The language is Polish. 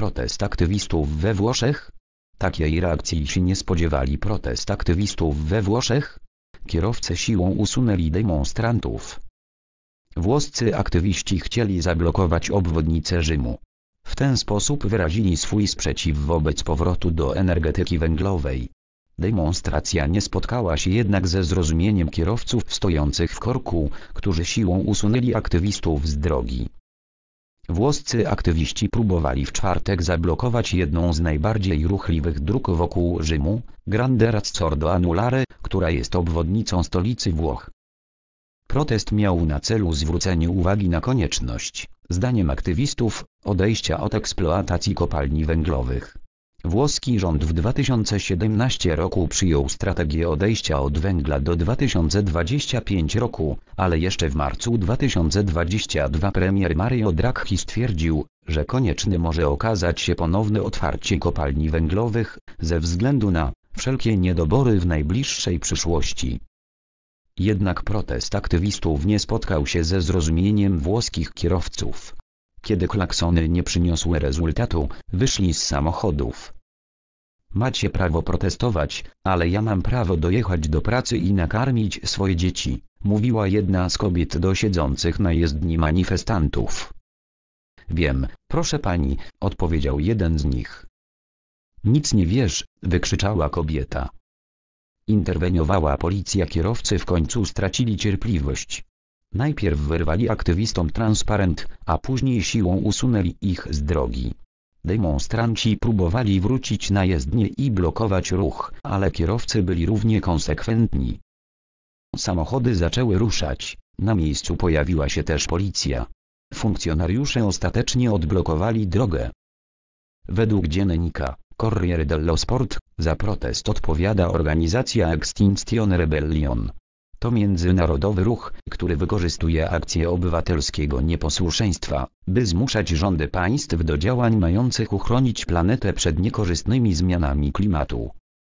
protest aktywistów we Włoszech? Takiej reakcji się nie spodziewali protest aktywistów we Włoszech? Kierowcy siłą usunęli demonstrantów. Włoscy aktywiści chcieli zablokować obwodnicę Rzymu. W ten sposób wyrazili swój sprzeciw wobec powrotu do energetyki węglowej. Demonstracja nie spotkała się jednak ze zrozumieniem kierowców stojących w korku, którzy siłą usunęli aktywistów z drogi. Włoscy aktywiści próbowali w czwartek zablokować jedną z najbardziej ruchliwych dróg wokół Rzymu, Grande Razordo Anulare, która jest obwodnicą stolicy Włoch. Protest miał na celu zwrócenie uwagi na konieczność, zdaniem aktywistów, odejścia od eksploatacji kopalni węglowych. Włoski rząd w 2017 roku przyjął strategię odejścia od węgla do 2025 roku, ale jeszcze w marcu 2022 premier Mario Draghi stwierdził, że konieczne może okazać się ponowne otwarcie kopalni węglowych, ze względu na wszelkie niedobory w najbliższej przyszłości. Jednak protest aktywistów nie spotkał się ze zrozumieniem włoskich kierowców. Kiedy klaksony nie przyniosły rezultatu, wyszli z samochodów. Macie prawo protestować, ale ja mam prawo dojechać do pracy i nakarmić swoje dzieci, mówiła jedna z kobiet do siedzących na jezdni manifestantów. Wiem, proszę pani, odpowiedział jeden z nich. Nic nie wiesz, wykrzyczała kobieta. Interweniowała policja kierowcy w końcu stracili cierpliwość. Najpierw wyrwali aktywistom transparent, a później siłą usunęli ich z drogi. Demonstranci próbowali wrócić na jezdnię i blokować ruch, ale kierowcy byli równie konsekwentni. Samochody zaczęły ruszać, na miejscu pojawiła się też policja. Funkcjonariusze ostatecznie odblokowali drogę. Według dziennika Corriere dello Sport za protest odpowiada organizacja Extinction Rebellion. To międzynarodowy ruch, który wykorzystuje akcję obywatelskiego nieposłuszeństwa, by zmuszać rządy państw do działań mających uchronić planetę przed niekorzystnymi zmianami klimatu.